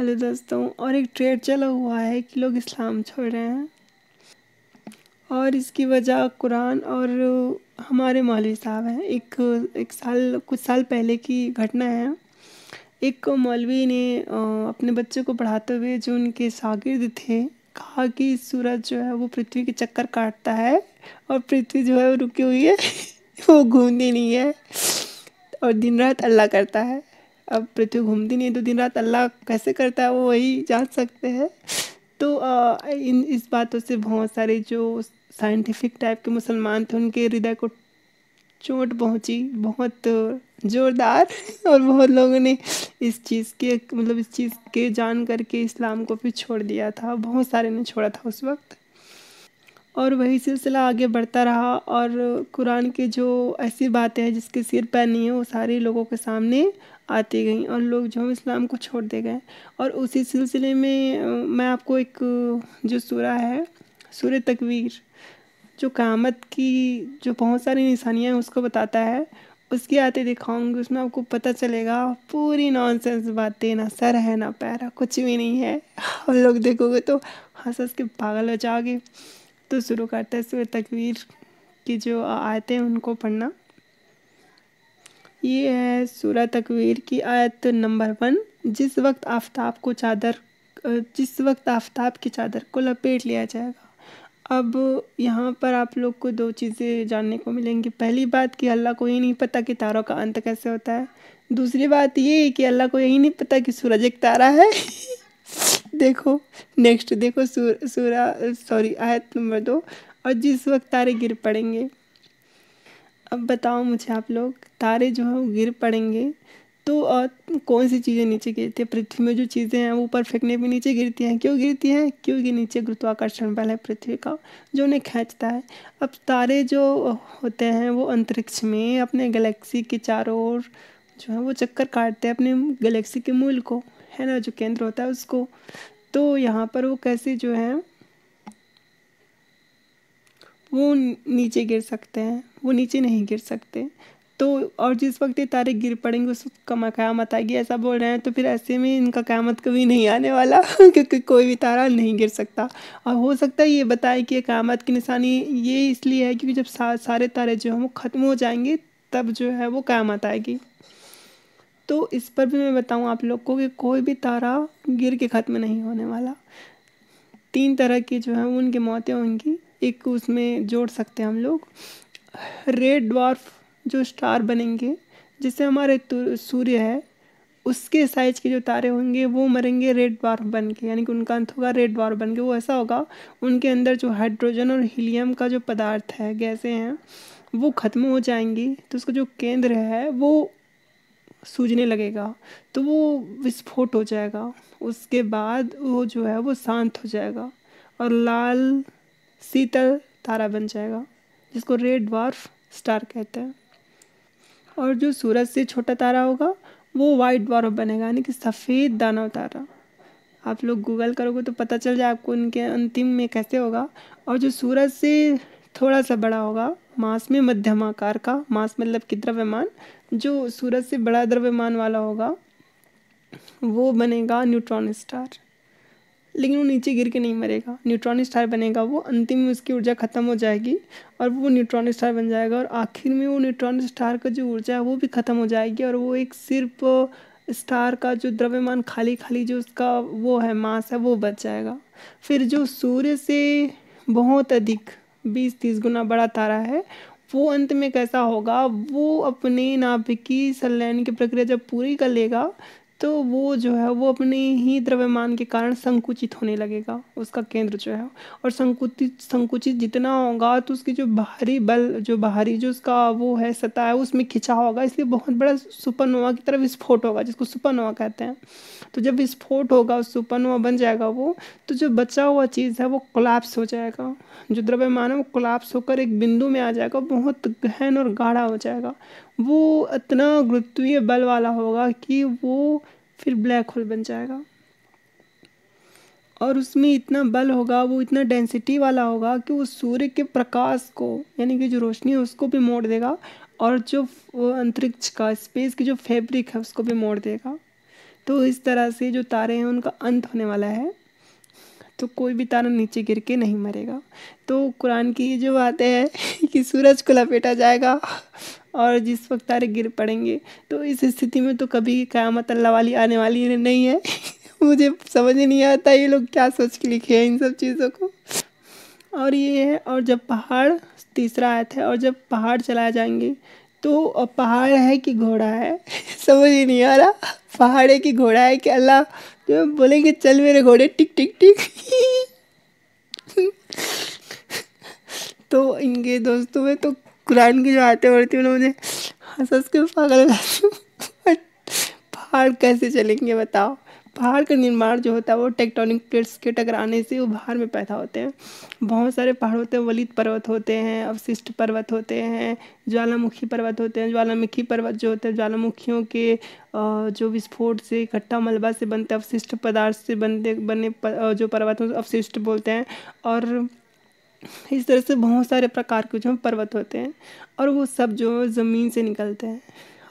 hello दोस्तों और एक ट्रेड चला हुआ है कि लोग इस्लाम छोड़ रहे हैं और इसकी वजह कुरान और हमारे मौलवी साहब हैं एक एक साल कुछ साल पहले की घटना है एक मौलवी ने अपने बच्चे को पढ़ाते हुए जो उनके शागिर्द थे कहा कि सूरज जो है वो पृथ्वी के चक्कर काटता है और पृथ्वी जो है वो रुकी हुई है वो घूमती नहीं है और दिन रात अल्लाह करता है अब पृथ्वी घूमती नहीं तो दिन रात अल्लाह कैसे करता है वो वही जान सकते हैं तो आ, इन इस बातों से बहुत सारे जो साइंटिफिक टाइप के मुसलमान थे उनके हृदय को चोट पहुंची बहुत जोरदार और बहुत लोगों ने इस चीज़ के मतलब इस चीज़ के जान करके इस्लाम को फिर छोड़ दिया था बहुत सारे ने छोड़ा था उस वक्त और वही सिलसिला आगे बढ़ता रहा और कुरान के जो ऐसी बातें हैं जिसके सिर पर नहीं है वो सारे लोगों के सामने आती गई और लोग जो है इस्लाम को छोड़ते गए और उसी सिलसिले में मैं आपको एक जो सूरा है सूर तकवीर जो कामत की जो बहुत सारी निशानियाँ हैं उसको बताता है उसकी आते दिखाऊंगी उसमें आपको पता चलेगा पूरी नॉनसेंस बातें ना सर है ना पैरा कुछ भी नहीं है और लोग देखोगे तो हंस हंस के पागल हो जाओगे तो शुरू करते हैं सूर तकवीर की जो आयतें उनको पढ़ना ये है सूरह तकवीर की आयत नंबर वन जिस वक्त आफ्ताब को चादर जिस वक्त आफ्ताब की चादर को लपेट लिया जाएगा अब यहाँ पर आप लोग को दो चीज़ें जानने को मिलेंगी पहली बात कि अल्लाह को ये नहीं पता कि तारों का अंत कैसे होता है दूसरी बात ये कि अल्लाह को यही नहीं पता कि सूरज एक तारा है देखो नेक्स्ट देखो सूर सूरा सॉरी आयत नंबर दो और जिस वक्त तारे गिर पड़ेंगे अब बताओ मुझे आप लोग तारे जो है वो गिर पड़ेंगे तो और कौन सी चीज़ें नीचे गिरती है पृथ्वी में जो चीज़ें हैं वो ऊपर फेंकने पे नीचे गिरती हैं क्यों गिरती हैं क्योंकि नीचे गुरुत्वाकर्षण बल है पृथ्वी का जो उन्हें खींचता है अब तारे जो होते हैं वो अंतरिक्ष में अपने गैलेक्सी के चारों ओर जो है वो चक्कर काटते हैं अपने गैलेक्सी के मूल को है ना जो केंद्र होता है उसको तो यहाँ पर वो कैसे जो है वो नीचे गिर सकते हैं वो नीचे नहीं गिर सकते तो और जिस वक्त ये तारे गिर पड़ेंगे उस वक्त क़्यामत आएगी ऐसा बोल रहे हैं तो फिर ऐसे में इनका क़्यामत कभी नहीं आने वाला क्योंकि कोई भी तारा नहीं गिर सकता और हो सकता है ये बताए कि क़्यामत की निशानी ये इसलिए है क्योंकि जब सा, सारे तारे जो हैं वो ख़त्म हो जाएंगे तब जो है वो क़्यामत आएगी तो इस पर भी मैं बताऊँ आप लोग को कि कोई भी तारा गिर के ख़त्म नहीं होने वाला तीन तरह की जो है उनकी मौतें होंगी एक उसमें जोड़ सकते हैं हम लोग रेड ड्वार्फ जो स्टार बनेंगे जिससे हमारे सूर्य है उसके साइज के जो तारे होंगे वो मरेंगे रेड वार्फ बन के यानी कि उनका अंत होगा रेड वार्फ बन के वो ऐसा होगा उनके अंदर जो हाइड्रोजन और हीलियम का जो पदार्थ है गैसें हैं वो ख़त्म हो जाएंगी तो उसका जो केंद्र है वो सूझने लगेगा तो वो विस्फोट हो जाएगा उसके बाद वो जो है वो शांत हो जाएगा और लाल शीतल तारा बन जाएगा जिसको रेड ड्वार्फ स्टार कहते हैं और जो सूरज से छोटा तारा होगा वो वाइट वार्फ बनेगा यानी कि सफ़ेद दानव तारा आप लोग गूगल करोगे तो पता चल जाए आपको उनके अंतिम में कैसे होगा और जो सूरज से थोड़ा सा बड़ा होगा मास में मध्यम आकार का मास मतलब कि द्रव्यमान जो सूरज से बड़ा द्रव्यमान वाला होगा वो बनेगा न्यूट्रॉन स्टार लेकिन वो नीचे गिर के नहीं मरेगा न्यूट्रॉन स्टार बनेगा वो अंतिम में उसकी ऊर्जा ख़त्म हो जाएगी और वो न्यूट्रॉन स्टार बन जाएगा और आखिर में वो न्यूट्रॉन स्टार का जो ऊर्जा है वो भी ख़त्म हो जाएगी और वो एक सिर्फ स्टार का जो द्रव्यमान खाली खाली जो उसका वो है मास है वो बच जाएगा फिर जो सूर्य से बहुत अधिक बीस तीस गुना बड़ा तारा है वो अंत में कैसा होगा वो अपने नाभिकीय संलयन की प्रक्रिया जब पूरी कर लेगा तो वो जो है वो अपने ही द्रव्यमान के कारण संकुचित होने लगेगा उसका केंद्र जो है और संकुचित संकुचित जितना होगा तो उसकी जो बाहरी बल जो बाहरी जो उसका वो है सतह है उसमें खिंचाव होगा इसलिए बहुत बड़ा सुपरनोवा की तरफ विस्फोट होगा जिसको सुपरनोवा कहते हैं तो जब विस्फोट होगा सुपरनोवा बन जाएगा वो तो जो बचा हुआ चीज़ है वो कोलैप्स हो जाएगा जो द्रव्यमान है वो कोलैप्स होकर एक बिंदु में आ जाएगा बहुत गहन और गाढ़ा हो जाएगा वो इतना गुरुत्वीय बल वाला होगा कि वो फिर ब्लैक होल बन जाएगा और उसमें इतना बल होगा वो इतना डेंसिटी वाला होगा कि वो सूर्य के प्रकाश को यानी कि जो रोशनी है उसको भी मोड़ देगा और जो अंतरिक्ष का स्पेस की जो फैब्रिक है उसको भी मोड़ देगा तो इस तरह से जो तारे हैं उनका अंत होने वाला है तो कोई भी तारा नीचे गिर के नहीं मरेगा तो कुरान की ये जो बात है कि सूरज को लपेटा जाएगा और जिस वक्त तारे गिर पड़ेंगे तो इस स्थिति में तो कभी क़्यामत अल्लाह वाली आने वाली नहीं है मुझे समझ नहीं आता ये लोग क्या सोच के लिखे हैं इन सब चीज़ों को और ये है और जब पहाड़ तीसरा आयत है और जब पहाड़ चलाए जाएंगे तो पहाड़ है कि घोड़ा है समझ ही नहीं आ रहा पहाड़ है कि घोड़ा है कि अल्लाह जो तो बोलेंगे चल मेरे घोड़े टिक टिक टिक तो इनके दोस्तों में तो कुरान की जो आते बढ़ती हूँ ना मुझे हंस हंस के पागल पहाड़ कैसे चलेंगे बताओ पहाड़ का निर्माण जो होता है वो टेक्टोनिक प्लेट्स के टकराने से उभार में पैदा होते हैं बहुत सारे पहाड़ होते हैं वलित पर्वत होते हैं अवशिष्ट पर्वत होते हैं ज्वालामुखी पर्वत होते हैं ज्वालामुखी पर्वत जो होते हैं ज्वालामुखियों के जो विस्फोट से इकट्ठा मलबा से बनते अवशिष्ट पदार्थ से बनते बने जो पर्वत अवशिष्ट बोलते हैं और इस तरह से बहुत सारे प्रकार के जो पर्वत होते हैं और वो सब जो ज़मीन से निकलते हैं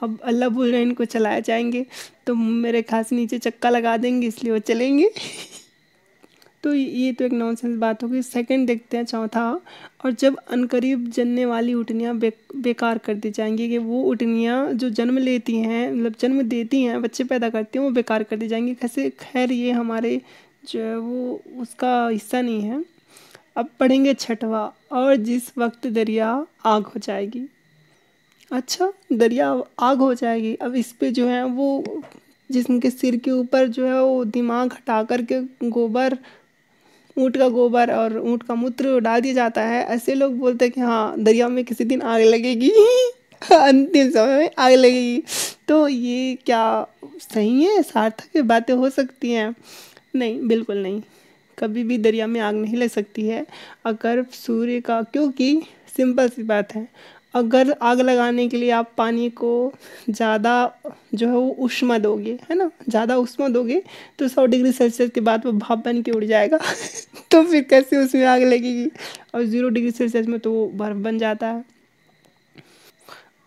अब अल्लाह बोल रहे हैं इनको चलाया जाएंगे तो मेरे खास नीचे चक्का लगा देंगे इसलिए वो चलेंगे तो ये तो एक नॉनसेंस बात होगी सेकंड देखते हैं चौथा और जब अनकरीब जन्ने वाली उठनियाँ बे, बेकार कर दी जाएंगी कि वो उठनियाँ जो जन्म लेती हैं मतलब जन्म देती हैं बच्चे पैदा करती हैं वो बेकार कर दी जाएंगी कैसे खैर ये हमारे जो है वो उसका हिस्सा नहीं है अब पढ़ेंगे छठवा और जिस वक्त दरिया आग हो जाएगी अच्छा दरिया आग हो जाएगी अब इस पे जो है वो जिसम के सिर के ऊपर जो है वो दिमाग हटा कर के गोबर ऊँट का गोबर और ऊँट का मूत्र डाल दिया जाता है ऐसे लोग बोलते हैं कि हाँ दरिया में किसी दिन आग लगेगी अंतिम समय में आग लगेगी तो ये क्या सही है सार्थक बातें हो सकती हैं नहीं बिल्कुल नहीं कभी भी दरिया में आग नहीं लग सकती है अगर सूर्य का क्योंकि सिंपल सी बात है अगर आग लगाने के लिए आप पानी को ज़्यादा जो है वो उष्मा दोगे है ना ज़्यादा उष्मा दोगे तो सौ डिग्री सेल्सियस के बाद वो भाप बन के उड़ जाएगा तो फिर कैसे उसमें आग लगेगी और ज़ीरो डिग्री सेल्सियस में तो वो बर्फ़ बन जाता है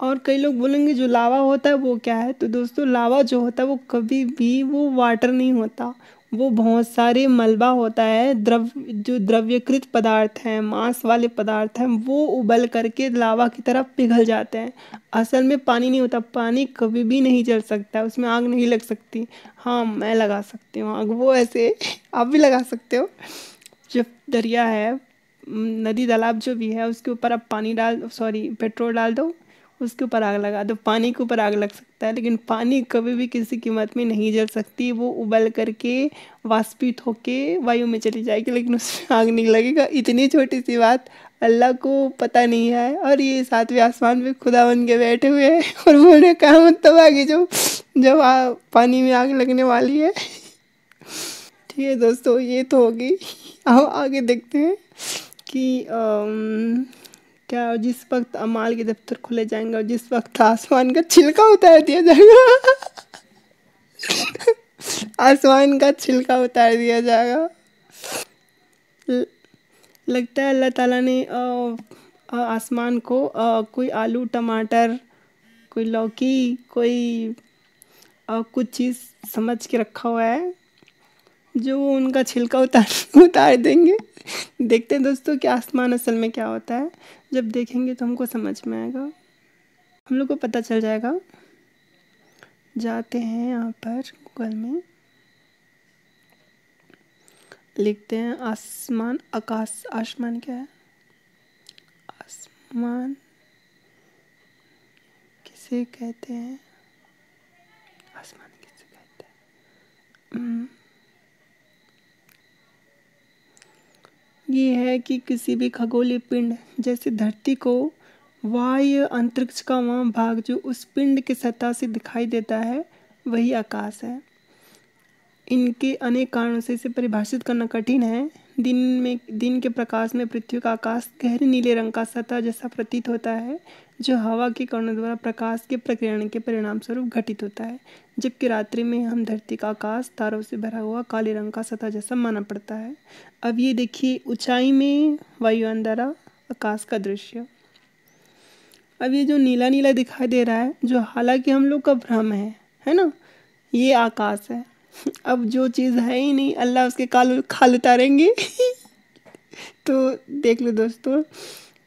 और कई लोग बोलेंगे जो लावा होता है वो क्या है तो दोस्तों लावा जो होता है वो कभी भी वो वाटर नहीं होता वो बहुत सारे मलबा होता है द्रव जो द्रव्यकृत पदार्थ हैं मांस वाले पदार्थ हैं वो उबल करके लावा की तरफ पिघल जाते हैं असल में पानी नहीं होता पानी कभी भी नहीं जल सकता उसमें आग नहीं लग सकती हाँ मैं लगा सकती हूँ आग वो ऐसे आप भी लगा सकते हो जब दरिया है नदी तालाब जो भी है उसके ऊपर आप पानी डाल सॉरी पेट्रोल डाल दो उसके ऊपर आग लगा दो पानी के ऊपर आग लग सकता है लेकिन पानी कभी भी किसी कीमत में नहीं जल सकती वो उबल करके वाष्पित होके वायु में चली जाएगी लेकिन उसमें आग नहीं लगेगा इतनी छोटी सी बात अल्लाह को पता नहीं है और ये सातवें आसमान पे खुदा बन के बैठे हुए हैं और बोल कहा मतलब आगे जो जब आ, पानी में आग लगने वाली है ठीक है दोस्तों ये तो होगी आओ आगे देखते हैं कि आम, क्या और जिस वक्त अमाल के दफ्तर खुले जाएंगे और जिस वक्त आसमान का छिलका उतार दिया जाएगा आसमान का छिलका उतार दिया जाएगा लगता है अल्लाह ताला ने आसमान को आ, कोई आलू टमाटर कोई लौकी कोई आ, कुछ चीज़ समझ के रखा हुआ है जो वो उनका छिलका उतार उतार देंगे देखते हैं दोस्तों कि आसमान असल में क्या होता है जब देखेंगे तो हमको समझ में आएगा हम लोग को पता चल जाएगा जाते हैं यहाँ पर गूगल में लिखते हैं आसमान आकाश आसमान क्या है आसमान किसे कहते हैं आसमान ये है कि किसी भी खगोलीय पिंड जैसे धरती को वायु अंतरिक्ष का वह भाग जो उस पिंड के सतह से दिखाई देता है वही आकाश है इनके अनेक कारणों से इसे परिभाषित करना कठिन है दिन में दिन के प्रकाश में पृथ्वी का आकाश गहरे नीले रंग का सतह जैसा प्रतीत होता है जो हवा के कणों द्वारा प्रकाश के प्रक्रियाण के परिणाम स्वरूप घटित होता है जबकि रात्रि में हम धरती का आकाश तारों से भरा हुआ काले रंग का सतह जैसा माना पड़ता है अब ये देखिए ऊंचाई में वायुयान द्वारा आकाश का दृश्य अब ये जो नीला नीला दिखाई दे रहा है जो हालांकि हम लोग का भ्रम है है ना ये आकाश है अब जो चीज़ है ही नहीं अल्लाह उसके काल खाल उतारेंगे तो देख लो दोस्तों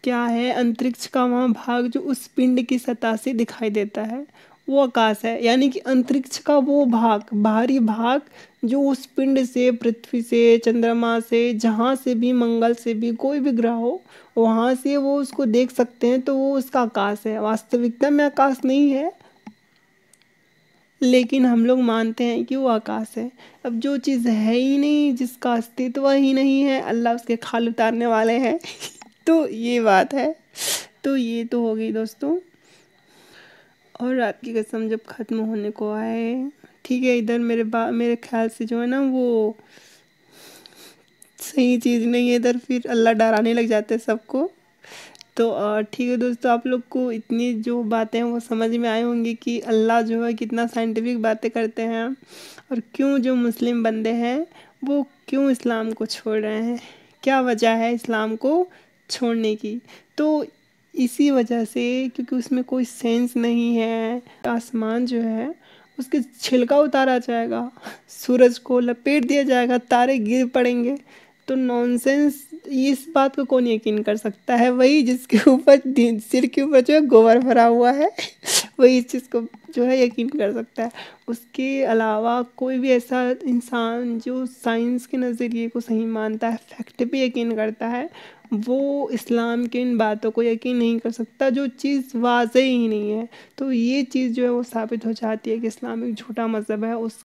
क्या है अंतरिक्ष का वह भाग जो उस पिंड की सतह से दिखाई देता है वो आकाश है यानी कि अंतरिक्ष का वो भाग बाहरी भाग जो उस पिंड से पृथ्वी से चंद्रमा से जहाँ से भी मंगल से भी कोई भी ग्रह हो वहाँ से वो उसको देख सकते हैं तो वो उसका आकाश है वास्तविकता में आकाश नहीं है लेकिन हम लोग मानते हैं कि वो आकाश है अब जो चीज़ है ही नहीं जिसका अस्तित्व ही नहीं है अल्लाह उसके खाल उतारने वाले हैं तो ये बात है तो ये तो हो गई दोस्तों और रात की कसम जब ख़त्म होने को आए ठीक है इधर मेरे बा मेरे ख्याल से जो है ना वो सही चीज़ नहीं है इधर फिर अल्लाह डराने लग जाते सबको तो ठीक है दोस्तों आप लोग को इतनी जो बातें हैं वो समझ में आए होंगी कि अल्लाह जो है कितना साइंटिफिक बातें करते हैं और क्यों जो मुस्लिम बंदे हैं वो क्यों इस्लाम को छोड़ रहे हैं क्या वजह है इस्लाम को छोड़ने की तो इसी वजह से क्योंकि उसमें कोई सेंस नहीं है आसमान जो है उसके छिलका उतारा जाएगा सूरज को लपेट दिया जाएगा तारे गिर पड़ेंगे तो नॉनसेंस इस बात को कौन यकीन कर सकता है वही जिसके ऊपर सिर के ऊपर जो है गोबर भरा हुआ है वही इस चीज़ को जो है यकीन कर सकता है उसके अलावा कोई भी ऐसा इंसान जो साइंस के नज़रिए को सही मानता है फैक्ट पे यकीन करता है वो इस्लाम के इन बातों को यकीन नहीं कर सकता जो चीज़ वाज ही नहीं है तो ये चीज़ जो है वो साबित हो जाती है कि इस्लाम एक झूठा मज़हब है उस